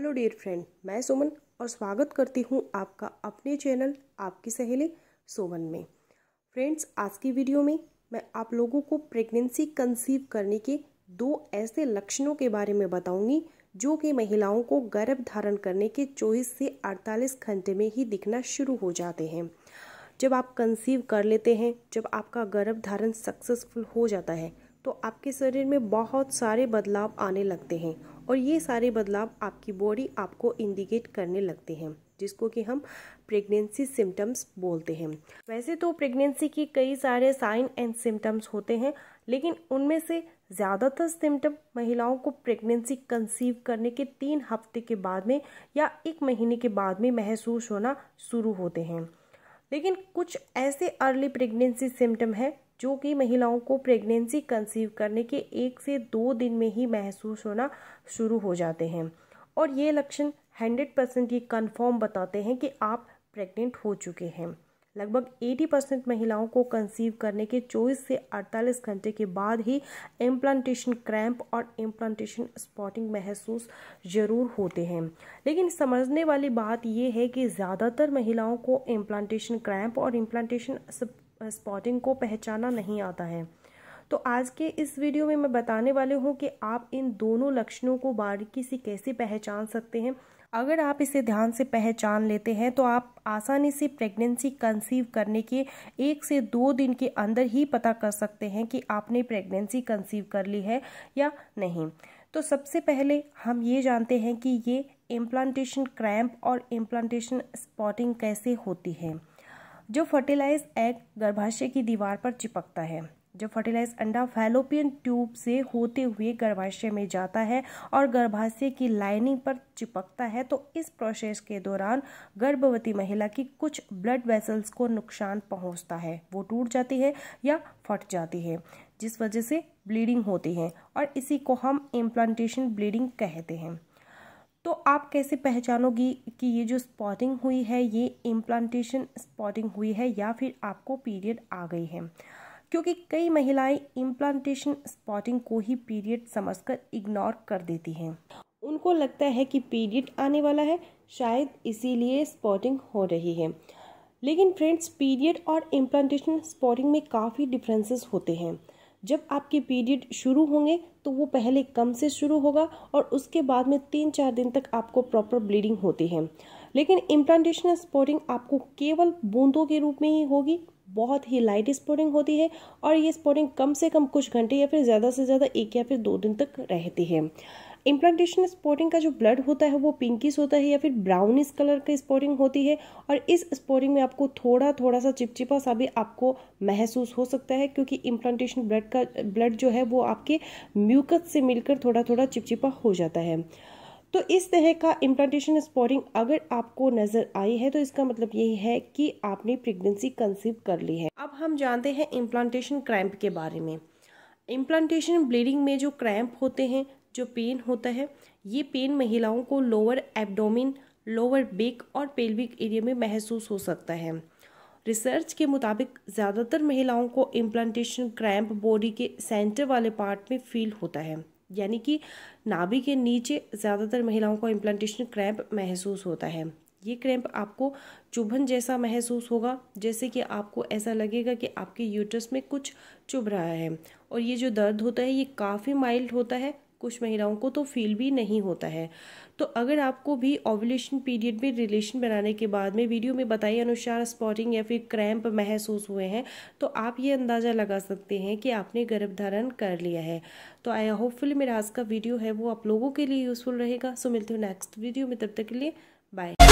hello dear friend मैं सुमन और स्वागत करती हूँ आपका अपने चैनल आपकी सहेली सुमन में फ्रेंड्स आज की वीडियो में मैं आप लोगों को प्रेगनेंसी कंसीव करने के दो ऐसे लक्षणों के बारे में बताऊंगी जो कि महिलाओं को गर्भ धारण करने के चौबीस से अड़तालीस घंटे में ही दिखना शुरू हो जाते हैं जब आप कंसीव कर लेते हैं जब आपका गर्भ धारण सक्सेसफुल हो जाता है तो आपके शरीर में बहुत सारे बदलाव आने लगते हैं और ये सारे बदलाव आपकी बॉडी आपको इंडिकेट करने लगते हैं जिसको कि हम प्रेगनेंसी सिम्टम्स बोलते हैं वैसे तो प्रेगनेंसी के कई सारे साइन एंड सिम्टम्स होते हैं लेकिन उनमें से ज़्यादातर सिम्टम महिलाओं को प्रेगनेंसी कंसीव करने के तीन हफ्ते के बाद में या एक महीने के बाद में महसूस होना शुरू होते हैं लेकिन कुछ ऐसे अर्ली प्रेगनेंसी सिम्टम हैं जो कि महिलाओं को प्रेगनेंसी कंसीव करने के एक से दो दिन में ही महसूस होना शुरू हो जाते हैं और ये लक्षण हंड्रेड परसेंट ये कन्फर्म बताते हैं कि आप प्रेग्नेंट हो चुके हैं लगभग 80 परसेंट महिलाओं को कंसीव करने के 24 से 48 घंटे के बाद ही इम्प्लांटेशन क्रैम्प और इम्प्लांटेशन स्पॉटिंग महसूस जरूर होते हैं लेकिन समझने वाली बात यह है कि ज़्यादातर महिलाओं को इम्प्लांटेशन क्रैम्प और इम्प्लांटेशन स्पॉटिंग को पहचाना नहीं आता है तो आज के इस वीडियो में मैं बताने वाली हूँ कि आप इन दोनों लक्षणों को बारीकी से कैसे पहचान सकते हैं अगर आप इसे ध्यान से पहचान लेते हैं तो आप आसानी से प्रेगनेंसी कंसीव करने के एक से दो दिन के अंदर ही पता कर सकते हैं कि आपने प्रेगनेंसी कंसीव कर ली है या नहीं तो सबसे पहले हम ये जानते हैं कि ये इम्प्लांटेशन क्रैम्प और इम्प्लांटेशन स्पॉटिंग कैसे होती है जो फर्टिलाइज एग गर्भाशय की दीवार पर चिपकता है जो फर्टिलाइज अंडा फैलोपियन ट्यूब से होते हुए गर्भाशय में जाता है और गर्भाशय की लाइनिंग पर चिपकता है तो इस प्रोसेस के दौरान गर्भवती महिला की कुछ ब्लड वेसल्स को नुकसान पहुंचता है वो टूट जाती है या फट जाती है जिस वजह से ब्लीडिंग होती है और इसी को हम इम्प्लांटेशन ब्लीडिंग कहते हैं तो आप कैसे पहचानोगी कि ये जो स्पॉटिंग हुई है ये इम्प्लांटेशन स्पॉटिंग हुई है या फिर आपको पीरियड आ गई है क्योंकि कई महिलाएं इम्प्लांटेशन स्पॉटिंग को ही पीरियड समझकर इग्नोर कर देती हैं उनको लगता है कि पीरियड आने वाला है शायद इसीलिए स्पॉटिंग हो रही है लेकिन फ्रेंड्स पीरियड और इम्प्लांटेशन स्पॉटिंग में काफ़ी डिफ्रेंसेस होते हैं जब आपके पीरियड शुरू होंगे तो वो पहले कम से शुरू होगा और उसके बाद में तीन चार दिन तक आपको प्रॉपर ब्लीडिंग होती है लेकिन इम्प्लांटेशन स्पॉटिंग आपको केवल बूंदों के रूप में ही होगी बहुत ही लाइट स्पॉटिंग होती है और ये स्पॉटिंग कम से कम कुछ घंटे या फिर ज़्यादा से ज़्यादा एक या फिर दो दिन तक रहती है इम्प्लांटेशन स्पॉटिंग का जो ब्लड होता है वो पिंकिस होता है या फिर ब्राउनिस कलर का स्पॉटिंग होती है और इस स्पॉटिंग में आपको थोड़ा थोड़ा सा चिपचिपा सा भी आपको महसूस हो सकता है क्योंकि इम्प्लांटेशन ब्लड का ब्लड जो है वो आपके म्यूकस से मिलकर थोड़ा थोड़ा चिपचिपा हो जाता है तो इस तरह का इम्प्लांटेशन स्पॉटिंग अगर आपको नज़र आई है तो इसका मतलब यही है कि आपने प्रेगनेंसी कंसीव कर ली है अब हम जानते हैं इम्प्लांटेशन क्रैम्प के बारे में इम्प्लांटेशन ब्लीडिंग में जो क्रैम्प होते हैं जो पेन होता है ये पेन महिलाओं को लोअर एब्डोमिन लोअर बेक और पेल्विक एरिया में महसूस हो सकता है रिसर्च के मुताबिक ज़्यादातर महिलाओं को इम्प्लांटेशन क्रैम्प बॉडी के सेंटर वाले पार्ट में फील होता है यानी कि नाभि के नीचे ज़्यादातर महिलाओं को इम्प्लांटेशन क्रैम्प महसूस होता है ये क्रैम्प आपको चुभन जैसा महसूस होगा जैसे कि आपको ऐसा लगेगा कि आपके यूटरस में कुछ चुभ रहा है और ये जो दर्द होता है ये काफ़ी माइल्ड होता है कुछ महिलाओं को तो फील भी नहीं होता है तो अगर आपको भी ओवुलेशन पीरियड में रिलेशन बनाने के बाद में वीडियो में बताए अनुसार स्पॉटिंग या फिर क्रैम्प महसूस हुए हैं तो आप ये अंदाज़ा लगा सकते हैं कि आपने गर्भ धारण कर लिया है तो आई होपफुल मेरा आज का वीडियो है वो आप लोगों के लिए यूज़फुल रहेगा सो मिलते हो नेक्स्ट वीडियो में तब तक के लिए बाय